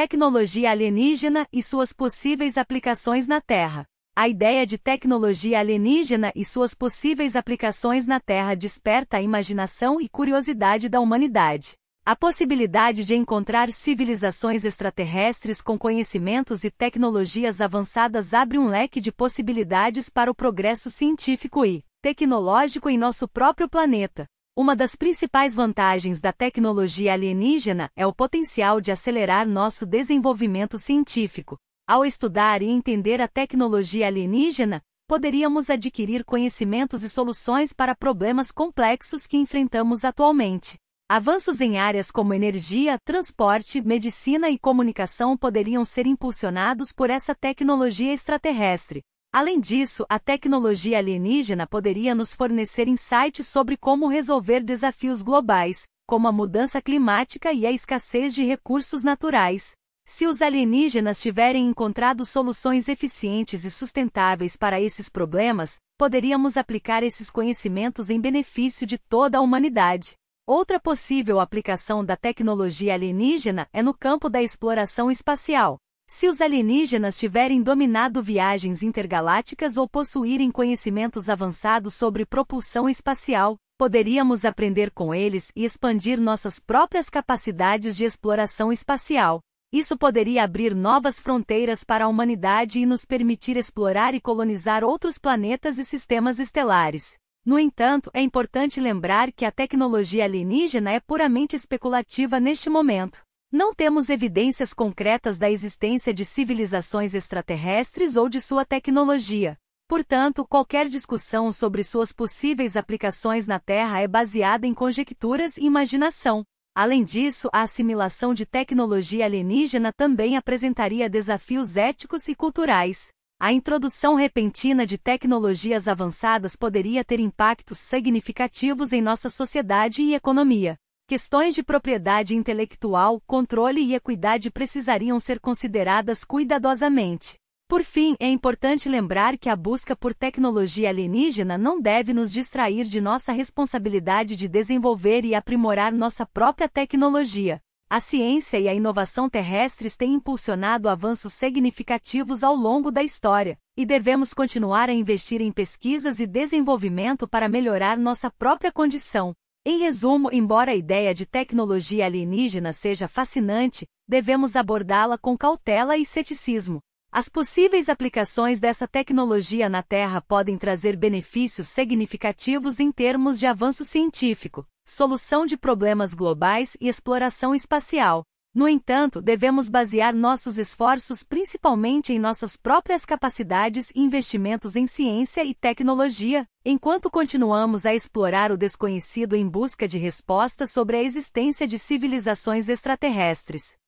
Tecnologia alienígena e suas possíveis aplicações na Terra. A ideia de tecnologia alienígena e suas possíveis aplicações na Terra desperta a imaginação e curiosidade da humanidade. A possibilidade de encontrar civilizações extraterrestres com conhecimentos e tecnologias avançadas abre um leque de possibilidades para o progresso científico e tecnológico em nosso próprio planeta. Uma das principais vantagens da tecnologia alienígena é o potencial de acelerar nosso desenvolvimento científico. Ao estudar e entender a tecnologia alienígena, poderíamos adquirir conhecimentos e soluções para problemas complexos que enfrentamos atualmente. Avanços em áreas como energia, transporte, medicina e comunicação poderiam ser impulsionados por essa tecnologia extraterrestre. Além disso, a tecnologia alienígena poderia nos fornecer insights sobre como resolver desafios globais, como a mudança climática e a escassez de recursos naturais. Se os alienígenas tiverem encontrado soluções eficientes e sustentáveis para esses problemas, poderíamos aplicar esses conhecimentos em benefício de toda a humanidade. Outra possível aplicação da tecnologia alienígena é no campo da exploração espacial. Se os alienígenas tiverem dominado viagens intergalácticas ou possuírem conhecimentos avançados sobre propulsão espacial, poderíamos aprender com eles e expandir nossas próprias capacidades de exploração espacial. Isso poderia abrir novas fronteiras para a humanidade e nos permitir explorar e colonizar outros planetas e sistemas estelares. No entanto, é importante lembrar que a tecnologia alienígena é puramente especulativa neste momento. Não temos evidências concretas da existência de civilizações extraterrestres ou de sua tecnologia. Portanto, qualquer discussão sobre suas possíveis aplicações na Terra é baseada em conjecturas e imaginação. Além disso, a assimilação de tecnologia alienígena também apresentaria desafios éticos e culturais. A introdução repentina de tecnologias avançadas poderia ter impactos significativos em nossa sociedade e economia. Questões de propriedade intelectual, controle e equidade precisariam ser consideradas cuidadosamente. Por fim, é importante lembrar que a busca por tecnologia alienígena não deve nos distrair de nossa responsabilidade de desenvolver e aprimorar nossa própria tecnologia. A ciência e a inovação terrestres têm impulsionado avanços significativos ao longo da história, e devemos continuar a investir em pesquisas e desenvolvimento para melhorar nossa própria condição. Em resumo, embora a ideia de tecnologia alienígena seja fascinante, devemos abordá-la com cautela e ceticismo. As possíveis aplicações dessa tecnologia na Terra podem trazer benefícios significativos em termos de avanço científico, solução de problemas globais e exploração espacial. No entanto, devemos basear nossos esforços principalmente em nossas próprias capacidades e investimentos em ciência e tecnologia, enquanto continuamos a explorar o desconhecido em busca de respostas sobre a existência de civilizações extraterrestres.